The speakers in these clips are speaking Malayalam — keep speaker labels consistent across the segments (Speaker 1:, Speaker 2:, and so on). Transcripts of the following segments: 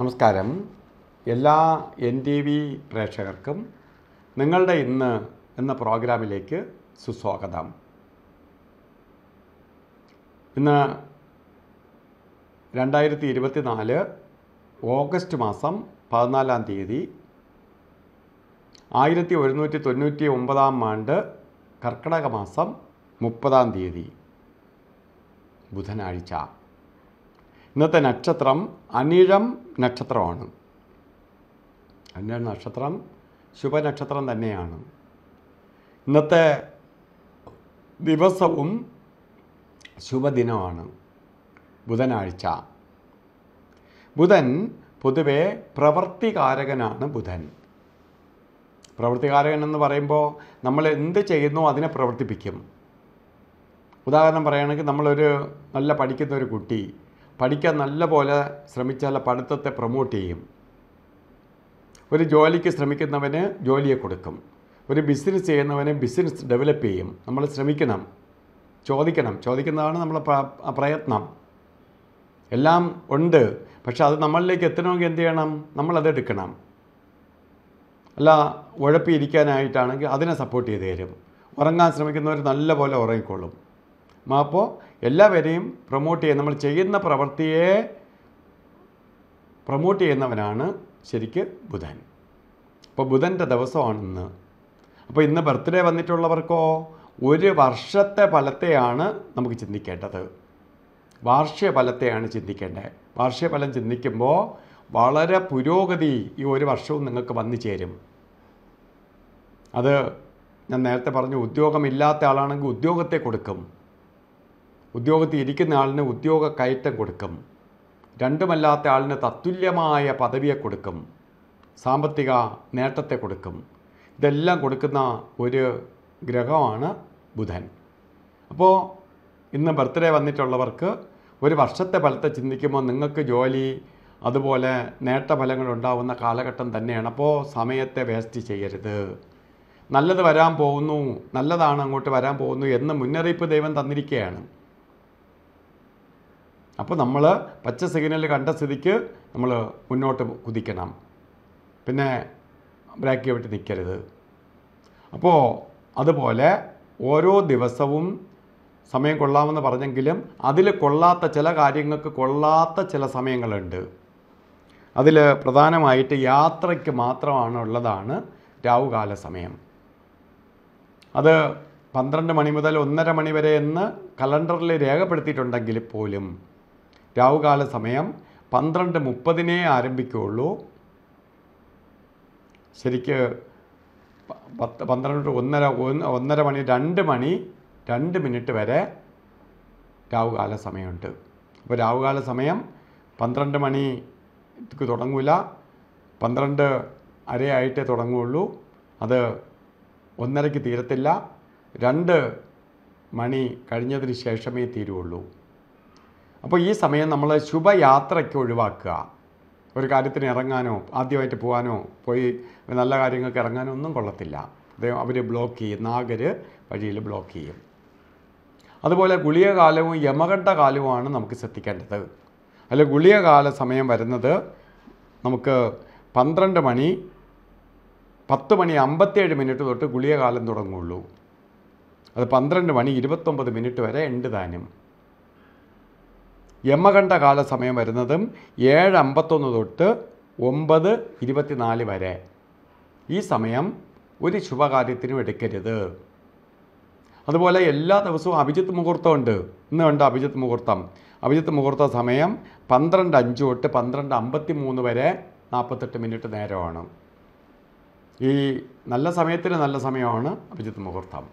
Speaker 1: നമസ്കാരം എല്ലാ എൻ ടി വി പ്രേക്ഷകർക്കും നിങ്ങളുടെ ഇന്ന് എന്ന പ്രോഗ്രാമിലേക്ക് സുസ്വാഗതം ഇന്ന് രണ്ടായിരത്തി ഇരുപത്തി നാല് ഓഗസ്റ്റ് മാസം പതിനാലാം തീയതി ആയിരത്തി ഒരുന്നൂറ്റി തൊണ്ണൂറ്റി ഒമ്പതാം ആണ്ട് കർക്കിടക മാസം മുപ്പതാം തീയതി ബുധനാഴ്ച ഇന്നത്തെ നക്ഷത്രം അനിഴം നക്ഷത്രമാണ് അനിഴം നക്ഷത്രം ശുഭനക്ഷത്രം തന്നെയാണ് ഇന്നത്തെ ദിവസവും ശുഭദിനമാണ് ബുധനാഴ്ച ബുധൻ പൊതുവെ പ്രവൃത്തികാരകനാണ് ബുധൻ പ്രവൃത്തികാരകൻ എന്ന് പറയുമ്പോൾ നമ്മൾ എന്ത് ചെയ്യുന്നു അതിനെ പ്രവർത്തിപ്പിക്കും ഉദാഹരണം പറയുകയാണെങ്കിൽ നമ്മളൊരു നല്ല പഠിക്കുന്ന ഒരു കുട്ടി പഠിക്കാൻ നല്ല പോലെ ശ്രമിച്ചാൽ പഠിത്തത്തെ പ്രൊമോട്ട് ചെയ്യും ഒരു ജോലിക്ക് ശ്രമിക്കുന്നവന് ജോലിയെ കൊടുക്കും ഒരു ബിസിനസ് ചെയ്യുന്നവന് ബിസിനസ് ഡെവലപ്പ് ചെയ്യും നമ്മൾ ശ്രമിക്കണം ചോദിക്കണം ചോദിക്കുന്നതാണ് നമ്മളെ പ്രയത്നം എല്ലാം ഉണ്ട് പക്ഷെ അത് നമ്മളിലേക്ക് എത്തണമെങ്കിൽ എന്ത് ചെയ്യണം നമ്മളത് എടുക്കണം അല്ല ഉഴപ്പിയിരിക്കാനായിട്ടാണെങ്കിൽ അതിനെ സപ്പോർട്ട് ചെയ്ത് തരും ഉറങ്ങാൻ ശ്രമിക്കുന്നവർ നല്ല പോലെ ഉറങ്ങിക്കൊള്ളും അപ്പോൾ എല്ലാവരെയും പ്രൊമോട്ട് ചെയ്യുന്ന നമ്മൾ ചെയ്യുന്ന പ്രവൃത്തിയെ പ്രൊമോട്ട് ചെയ്യുന്നവനാണ് ശരിക്ക് ബുധൻ അപ്പോൾ ബുധൻ്റെ ദിവസമാണിന്ന് അപ്പോൾ ഇന്ന് ബർത്ത്ഡേ വന്നിട്ടുള്ളവർക്കോ ഒരു വർഷത്തെ ഫലത്തെയാണ് നമുക്ക് ചിന്തിക്കേണ്ടത് വാർഷിക ഫലത്തെയാണ് ചിന്തിക്കേണ്ടത് വാർഷിക ഫലം ചിന്തിക്കുമ്പോൾ വളരെ പുരോഗതി ഈ ഒരു വർഷവും നിങ്ങൾക്ക് വന്നു ചേരും അത് ഞാൻ നേരത്തെ പറഞ്ഞു ഉദ്യോഗമില്ലാത്ത ആളാണെങ്കിൽ ഉദ്യോഗത്തെ കൊടുക്കും ഉദ്യോഗത്തിൽ ഇരിക്കുന്ന ആളിന് ഉദ്യോഗ കയറ്റം കൊടുക്കും രണ്ടുമല്ലാത്ത ആളിന് തത്തുല്യമായ പദവിയെ കൊടുക്കും സാമ്പത്തിക നേട്ടത്തെ കൊടുക്കും ഇതെല്ലാം കൊടുക്കുന്ന ഒരു ഗ്രഹമാണ് ബുധൻ അപ്പോൾ ഇന്ന് ബർത്ത്ഡേ വന്നിട്ടുള്ളവർക്ക് ഒരു വർഷത്തെ ഫലത്തെ ചിന്തിക്കുമ്പോൾ നിങ്ങൾക്ക് ജോലി അതുപോലെ നേട്ടഫലങ്ങൾ ഉണ്ടാവുന്ന കാലഘട്ടം തന്നെയാണ് അപ്പോൾ സമയത്തെ വേസ്റ്റ് ചെയ്യരുത് നല്ലത് വരാൻ പോകുന്നു നല്ലതാണ് അങ്ങോട്ട് വരാൻ പോകുന്നു എന്ന് മുന്നറിയിപ്പ് ദൈവം തന്നിരിക്കുകയാണ് അപ്പോൾ നമ്മൾ പച്ച സിഗ്നൽ കണ്ട സ്ഥിതിക്ക് നമ്മൾ മുന്നോട്ട് കുതിക്കണം പിന്നെ ബ്രേക്ക് വിട്ട് നിൽക്കരുത് അപ്പോൾ അതുപോലെ ഓരോ ദിവസവും സമയം കൊള്ളാമെന്ന് പറഞ്ഞെങ്കിലും അതിൽ കൊള്ളാത്ത ചില കാര്യങ്ങൾക്ക് കൊള്ളാത്ത ചില സമയങ്ങളുണ്ട് അതിൽ പ്രധാനമായിട്ട് യാത്രയ്ക്ക് മാത്രമാണ് ഉള്ളതാണ് രാവുകാല സമയം അത് പന്ത്രണ്ട് മണി മുതൽ ഒന്നര മണി വരെ എന്ന് കലണ്ടറിൽ രേഖപ്പെടുത്തിയിട്ടുണ്ടെങ്കിൽ പോലും രാവുകാല സമയം പന്ത്രണ്ട് മുപ്പതിനേ ആരംഭിക്കുകയുള്ളൂ ശരിക്ക് പത്ത് പന്ത്രണ്ട് ഒന്നര ഒന്നര മണി രണ്ട് മണി രണ്ട് മിനിറ്റ് വരെ രാവുകാല സമയമുണ്ട് അപ്പോൾ രാവുകാല സമയം പന്ത്രണ്ട് മണിക്ക് തുടങ്ങൂല പന്ത്രണ്ട് അരയായിട്ടേ തുടങ്ങുകയുള്ളൂ അത് ഒന്നരയ്ക്ക് തീരത്തില്ല രണ്ട് മണി കഴിഞ്ഞതിന് ശേഷമേ തീരുള്ളൂ അപ്പോൾ ഈ സമയം നമ്മൾ ശുഭയാത്രയ്ക്ക് ഒഴിവാക്കുക ഒരു കാര്യത്തിന് ഇറങ്ങാനോ ആദ്യമായിട്ട് പോകാനോ പോയി നല്ല കാര്യങ്ങൾക്ക് ഇറങ്ങാനോ ഒന്നും കൊള്ളത്തില്ല അദ്ദേഹം അവർ ബ്ലോക്ക് ചെയ്യും നാഗർ വഴിയിൽ ബ്ലോക്ക് ചെയ്യും അതുപോലെ ഗുളിയ കാലവും യമകണ്ഠ കാലവുമാണ് നമുക്ക് ശ്രദ്ധിക്കേണ്ടത് അല്ല ഗുളിയ കാല സമയം വരുന്നത് നമുക്ക് പന്ത്രണ്ട് മണി പത്ത് മണി അമ്പത്തേഴ് മിനിറ്റ് തൊട്ട് ഗുളിക കാലം അത് പന്ത്രണ്ട് മണി ഇരുപത്തൊമ്പത് മിനിറ്റ് വരെ ഉണ്ട് താനും യമകണ്ഠ കാല സമയം വരുന്നതും ഏഴ് അമ്പത്തൊന്ന് തൊട്ട് ഒമ്പത് ഇരുപത്തിനാല് വരെ ഈ സമയം ഒരു ശുഭകാര്യത്തിനും എടുക്കരുത് അതുപോലെ എല്ലാ ദിവസവും അഭിജിത്ത് മുഹൂർത്തമുണ്ട് ഇന്ന് ഉണ്ട് അഭിജിത്ത് മുഹൂർത്തം അഭിജിത്ത് മുഹൂർത്ത സമയം പന്ത്രണ്ട് അഞ്ച് തൊട്ട് പന്ത്രണ്ട് അമ്പത്തി മൂന്ന് വരെ നാൽപ്പത്തെട്ട് മിനിറ്റ് നേരമാണ് ഈ നല്ല സമയത്തിന് നല്ല സമയമാണ് അഭിജിത്ത് മുഹൂർത്തം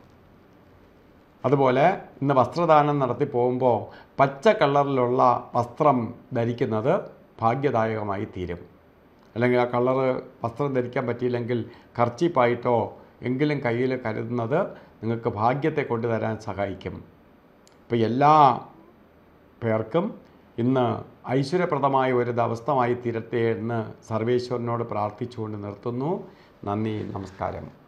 Speaker 1: അതുപോലെ ഇന്ന് വസ്ത്രദാനം നടത്തി പോകുമ്പോൾ പച്ച കളറിലുള്ള വസ്ത്രം ധരിക്കുന്നത് ഭാഗ്യദായകമായി തീരും അല്ലെങ്കിൽ ആ കളറ് വസ്ത്രം ധരിക്കാൻ പറ്റിയില്ലെങ്കിൽ കർച്ചിപ്പായിട്ടോ എങ്കിലും കയ്യിൽ കരുതുന്നത് നിങ്ങൾക്ക് ഭാഗ്യത്തെ കൊണ്ടുതരാൻ സഹായിക്കും ഇപ്പോൾ എല്ലാ പേർക്കും ഇന്ന് ഐശ്വര്യപ്രദമായ ഒരു ദിവസമായി തീരട്ടെ എന്ന് സർവേശ്വരനോട് പ്രാർത്ഥിച്ചുകൊണ്ട് നിർത്തുന്നു നന്ദി നമസ്കാരം